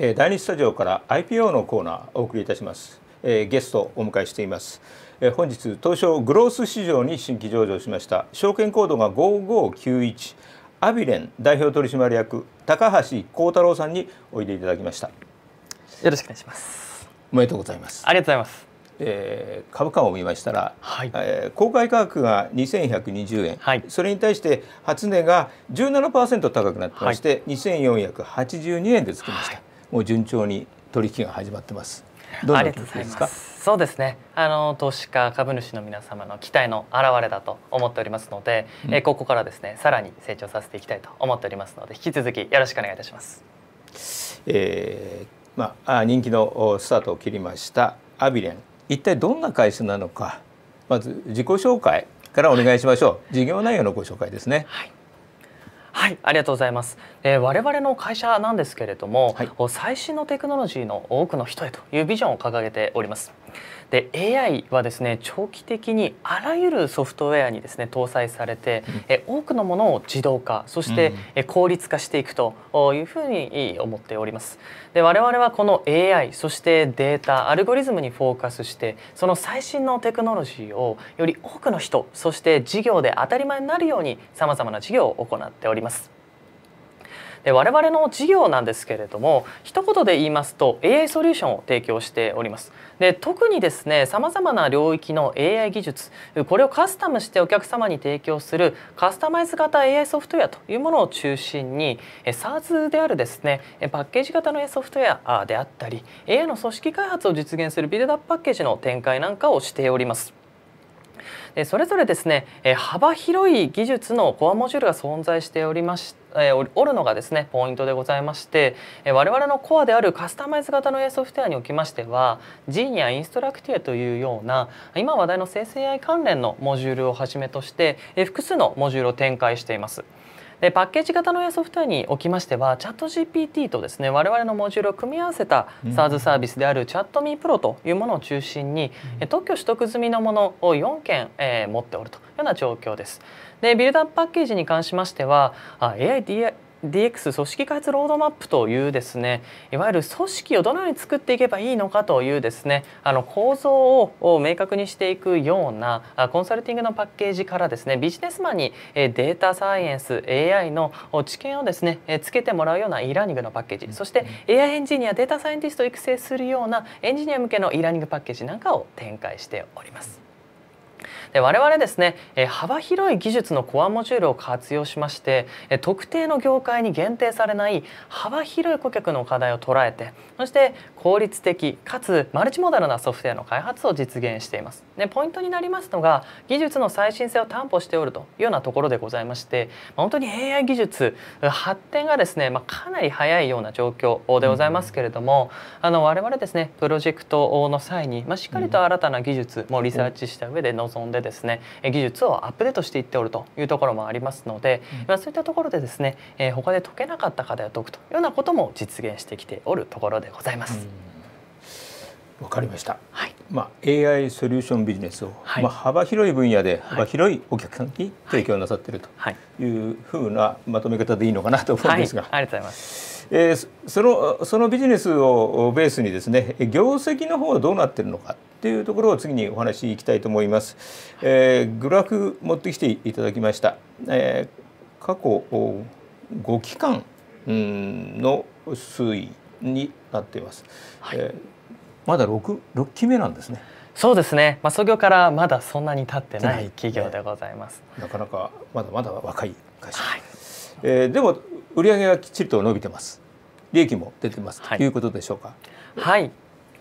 第2スタジオから IPO のコーナーお送りいたします、えー、ゲストをお迎えしています、えー、本日東証グロース市場に新規上場しました証券コードが5591アビレン代表取締役高橋幸太郎さんにおいでいただきましたよろしくお願いしますおめでとうございますありがとうございますえー、株価を見ましたら、はい、えー、公開価格が2120円、はい、それに対して初値が17%高くなってまして、はい、2482円でつきました、はいもう順調に取引が始まってます。どんな曲ですかそうですねあの投資家株主の皆様の期待の表れだと思っておりますので、うん、えここからですねさらに成長させていきたいと思っておりますので引き続きよろしくお願いいたします、えー、まあ、人気のスタートを切りましたアビレン一体どんな会社なのかまず自己紹介からお願いしましょう、事業内容のご紹介ですね、はいはい、ありがとうございます。えー、我々の会社なんですけれども、はい、最新のテクノロジーの多くの人へというビジョンを掲げております。で AI はですね長期的にあらゆるソフトウェアにですね搭載されて、え多くのものを自動化そして、え効率化していくというふうに思っておりますで我々はこの AI そしてデータアルゴリズムにフォーカスしてその最新のテクノロジーをより多くの人そして事業で当たり前になるようにさまざまな事業を行っております。我々の事業なんですけれども一言で言いますと AI ソリューションを提供しておりますで特にですねさまざまな領域の AI 技術これをカスタムしてお客様に提供するカスタマイズ型 AI ソフトウェアというものを中心に SARS であるですねパッケージ型の AI ソフトウェアであったり AI の組織開発を実現するビルドアップパッケージの展開なんかをしております。それぞれですね幅広い技術のコアモジュールが存在しておりましてえおるのがですねポイントでございまして、え我々のコアであるカスタマイズ型の AI ソフトウェアにおきましてはジ e n e や i n s t r u c t というような今話題の生成 AI 関連のモジュールをはじめとして、え複数のモジュールを展開しています。でパッケージ型の AI ソフトウェアにおきましてはチャット GPT とですね我々のモジュールを組み合わせた SARS サービスであるチャットミープロというものを中心に、うん、特許取得済みのものを4件、えー、持っておるというような状況です。でビルダーパッケージに関しましては AI DX 組織開発ロードマップというですねいわゆる組織をどのように作っていけばいいのかというですねあの構造を明確にしていくようなコンサルティングのパッケージからですねビジネスマンにデータサイエンス AI の知見をですねつけてもらうような e ラーニングのパッケージそして AI エンジニアデータサイエンティストを育成するようなエンジニア向けの e ラーニングパッケージなんかを展開しております。で我々ですね、え幅広い技術のコアモジュールを活用しまして、え特定の業界に限定されない幅広い顧客の課題を捉えてそして効率的かつマルチモダルなソフトウェアの開発を実現しています。でポイントになりますのが技術の最新性を担保しておるというようなところでございまして本当に AI 技術発展がですね、まあ、かなり早いような状況でございますけれども、あの我々ですねプロジェクトの際に、まあ、しっかりと新たな技術もリサーチした上で臨んでですね技術をアップデートしていっておるというところもありますので、うん、そういったところでですね、え他で解けなかった課題を解くというようなことも実現してきておるところでございます。わ、うん、かりました、はいまあ、AI ソリューションビジネスを、はい、まあ、幅広い分野で幅広いお客さんに提供なさっているというふうなまとめ方でいいのかなと思うんですが、はい、ありがとうございます、えー、そのそのビジネスをベースにですね業績の方はどうなっているのかというところを次にお話しいきたいと思います、えー、グラフ持ってきていただきました、えー、過去5期間の推移になっています、はい、えーまだ六六期目なんですね。そうですね、まあ、創業からまだそんなに経ってない企業でございます。ね、なかなかまだまだ若い会社、はい、えー、でも売上はきっちりと伸びてます利益も出てます、はい、ということでしょうか。はい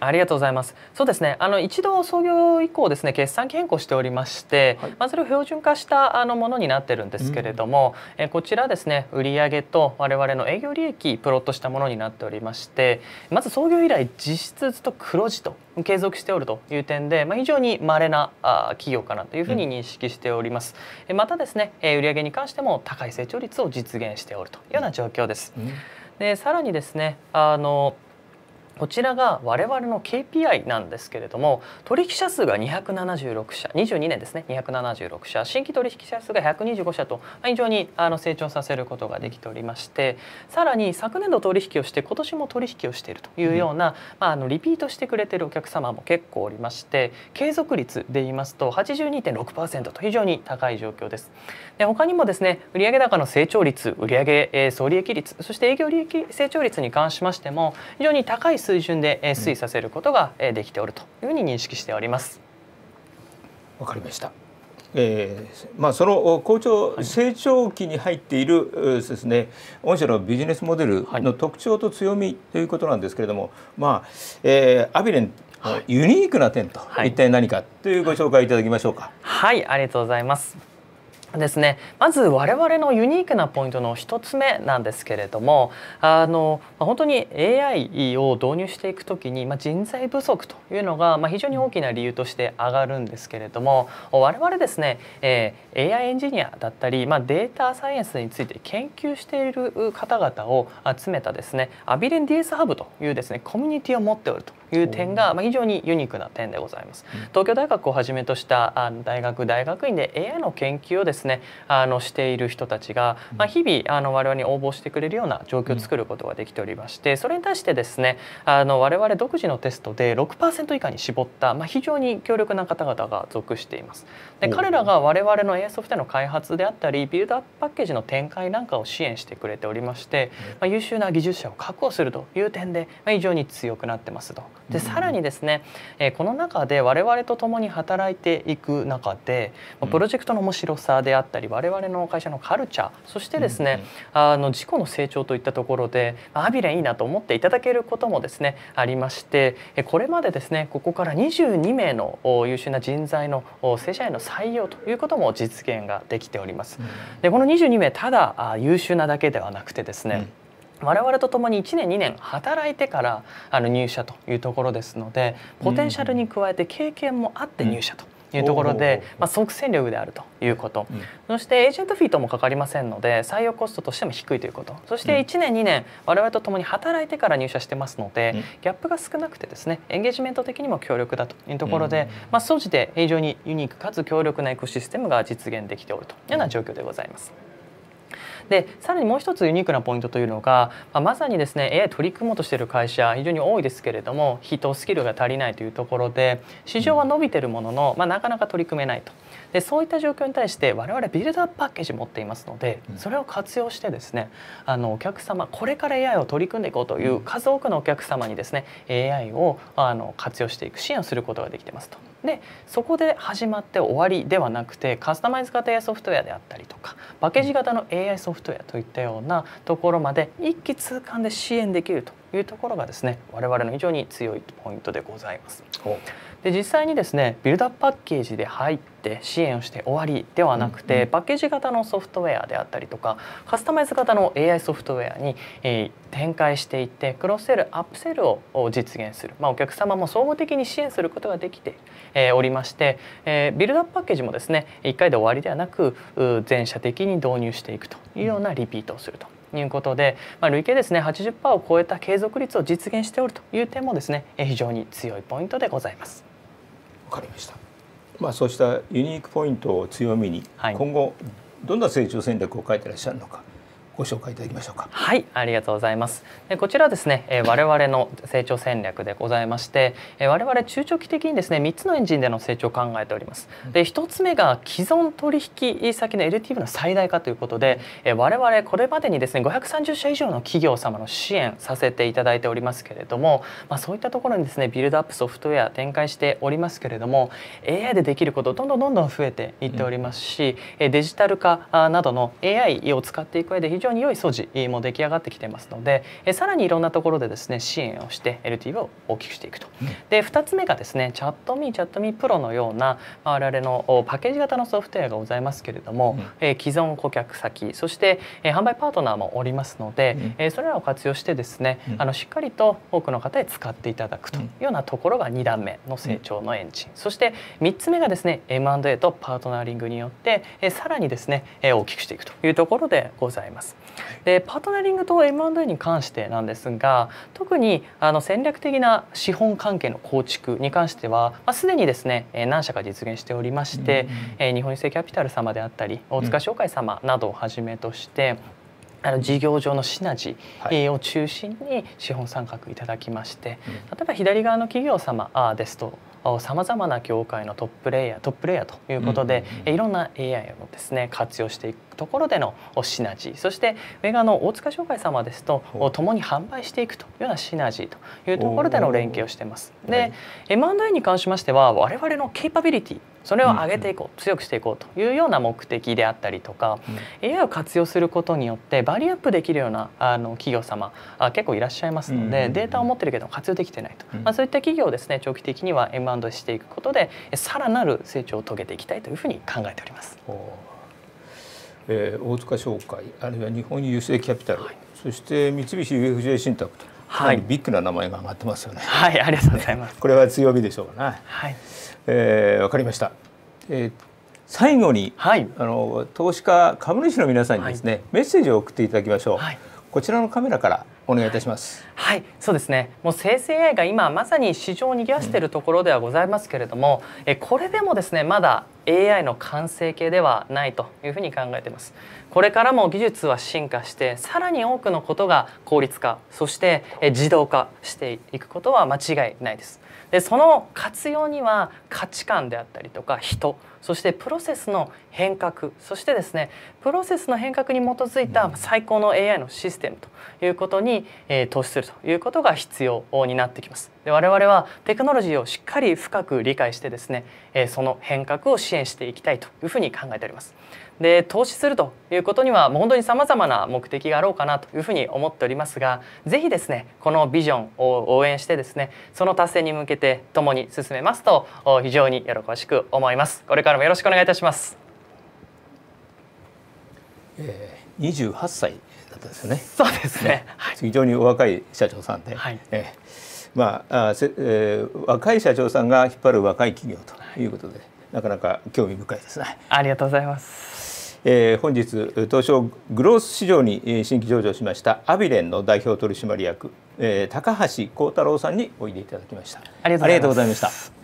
ありがとうございます。そうですね。あの一度創業以降ですね、決算変更しておりまして、はい、まあそれを標準化したあのものになってるんですけれども、うん、えこちらですね、売上と我々の営業利益プロットしたものになっておりまして、まず創業以来実質ずっと黒字と継続しておるという点で、まあ非常に稀なあ企業かなというふうに認識しております。うん、またですね、え売上に関しても高い成長率を実現しておるというような状況です。うん、でさらにですね、あのこちらが我々の KPI なんですけれども取引者数が276社22年ですね276社新規取引者数が125社と非常にあの成長させることができておりましてさらに昨年度取引をして今年も取引をしているというような、うん、まあ、あのリピートしてくれてるお客様も結構おりまして継続率で言いますと82.6%と非常に高い状況です。で他にもですね売上高の成長率売上総利益率そして営業利益成長率に関しましても非常に高い水準で推移させることができておるというふうに認識しております。わかりました。えーまあ、その好調成長期に入っている、ですね御社のビジネスモデルの特徴と強みということなんですけれども、はい、まあえー、アビレンユニークな点と、はい、一体何かというご紹介いただきましょうか。はい、ありがとうございます。ですね、まず我々のユニークなポイントの1つ目なんですけれどもあの本当に AI を導入していく時に、まあ、人材不足というのが、まあ、非常に大きな理由として上がるんですけれども我々ですね、えー、AI エンジニアだったり、まあ、データサイエンスについて研究している方々を集めたですねアビレンディースハブというですねコミュニティを持っておるという点が、ま非常にユニークな点でございます。東京大学をはじめとしたあの大学大学院で AI の研究をですねあのしている人たちが、ま日々あの我々に応募してくれるような状況を作ることができておりましてそれに対してですねあの我々独自のテストで6%以下に絞った、ま非常に強力な方々が属しています。で彼らが我々の AI ソフトウェアの開発であったりビルドアップパッケージの展開なんかを支援してくれておりまして、ま優秀な技術者を確保するという点で、ま非常に強くなってますと。でさらにですね、えこの中で我々と共に働いていく中で、まプロジェクトの面白さであったり我々の会社のカルチャーそしてですね、あの自己の成長といったところでアビレンいいなと思っていただけることもですねありましてこれまでですねここから22名の優秀な人材の正社員の採用ということも実現ができております。でこの22名ただ優秀なだけではなくてですね、うん我々と共に1年2年働いてからあの入社というところですのでポテンシャルに加えて経験もあって入社と。いうところで、まあ、即戦力であるということ、うん、そしてエージェントフィートもかかりませんので採用コストとしても低いということそして1年2年我々と共に働いてから入社してますので、うん、ギャップが少なくてですねエンゲージメント的にも強力だというところで、うん、まあ、総じて非常にユニークかつ強力なエコシステムが実現できておるというような状況でございます。でさらにもう一つユニークなポイントというのが、まあ、まさにですね AI 取り組もうとしている会社非常に多いですけれども人スキルが足りないというところで市場は伸びてるものの、まあ、なかなか取り組めないとでそういった状況に対して我々ビルドアップパッケージ持っていますのでそれを活用してですねあのお客様これから AI を取り組んでいこうという数多くのお客様にですね AI をあの活用していく支援をすることができてますと。でそこで始まって終わりではなくてカスタマイズ型 AI ソフトウェアであったりとかバケージ型の AI ソフトウェアといったようなところまで一気通貫で支援できるというところがですね我々の非常に強いポイントでございます。で実際にですねビルダップパッケージで入って支援をして終わりではなくて、うんうん、パッケージ型のソフトウェアであったりとかカスタマイズ型の AI ソフトウェアに、えー、展開していってクロスセルアップセルを実現する、まあ、お客様も総合的に支援することができて、えー、おりまして、えー、ビルダップパッケージもですね1回で終わりではなく全社的に導入していくというようなリピートをすると。いうことで、まあ、累計ですね80%を超えた継続率を実現しておるという点もですね非常に強いポイントでございます。わかりました、まあ、そうしたユニークポイントを強みに、はい、今後どんな成長戦略を書いていらっしゃるのかご紹介いただきましょうか。はい、ありがとうございます。こちらですね、我々の成長戦略でございまして、我々中長期的にですね、3つのエンジンでの成長を考えております。で、1つ目が既存取引先の LTV の最大化ということで、我々これまでにですね、530社以上の企業様の支援させていただいておりますけれども、まあ、そういったところにですね、ビルドアップソフトウェア展開しておりますけれども、AI でできることどんどんどんどん増えていっておりますし、デジタル化などの AI を使っていく上で非常常に良い素地も出来上がってきてますので、えさらにいろんなところでですね支援をして LTV を大きくしていくと。で2つ目がですねチャットミーチャットミープロのような我々のパッケージ型のソフトウェアがございますけれども、え既存顧客先そして、え販売パートナーもおりますので、えそれらを活用してですね、あのしっかりと多くの方へ使っていただくというようなところが2段目の成長のエンジン、そして3つ目がですね M&A とパートナーリングによって、えさらにですね、え大きくしていくというところでございます。。でパートナリングと M&A に関してなんですが特にあの戦略的な資本関係の構築に関しては、まあ、すでにですね、え何社か実現しておりまして、うん、え日本郵政キャピタル様であったり大塚商会様などをはじめとして、あの事業上のシナジーを中心に資本参画いただきまして、はい例えば左側の企業様ですとさまざまな業界のトップレイヤートップレイヤーということで、いろんな AI をですね活用していくところでのシナジーそして上がガの大塚商会様ですと共に販売していくというようなシナジーというところでの連携をしてます。で、はい、M&A に関しましては我々のケイパビリティそれを上げていこう、強くしていこうというような目的であったりとか、うん、AI を活用することによってバリアップできるようなあの企業様あ結構いらっしゃいますので、データを持ってるけど活用できてないと、まあ、そういった企業をですね長期的には M&A していくことでさらなる成長を遂げていきたいというふうに考えております。えー、大塚商会あるいは日本郵政キャピタル、はい、そして三菱 UFJ 信託とはい、ビッグな名前が上がってますよね。はい、ありがとうございます。これは強火でしょうかね。はい。えー、わかりました。えー、最後に、はい、あの投資家株主の皆さんにですね、はい、メッセージを送っていただきましょう。はいこちらのカメラからお願いいたします。はい、そうですね。もう生成 AI が今まさに市場を賑わしているところではございますけれども、えこれでもですね、まだ AI の完成形ではないというふうに考えていますこれからも技術は進化してさらに多くのことが効率化そして自動化していくことは間違いないですでその活用には価値観であったりとか人そしてプロセスの変革そしてですねプロセスの変革に基づいた最高の AI のシステムということに、えー、投資するということが必要になってきますで我々はテクノロジーをしっかり深く理解してですね、えー、その変革を支支援していきたいというふうに考えております。で投資するということにはもう本当にさまざまな目的があろうかなというふうに思っておりますがぜひですねこのビジョンを応援してですねその達成に向けて共に進めますと非常に喜ばしく思います。これからもよろしくお願いいたします。えー、28歳だったですね。そうですね。はい、非常にお若い社長さんで、はい、まああせ、えー、若い社長さんが引っ張る若い企業ということで、はいなかなか興味深いですね。ありがとうございます。えー、本日東証グロース市場に新規上場しましたアビレンの代表取締役、えー、高橋幸太郎さんにおいでいただきましたありがとうございました。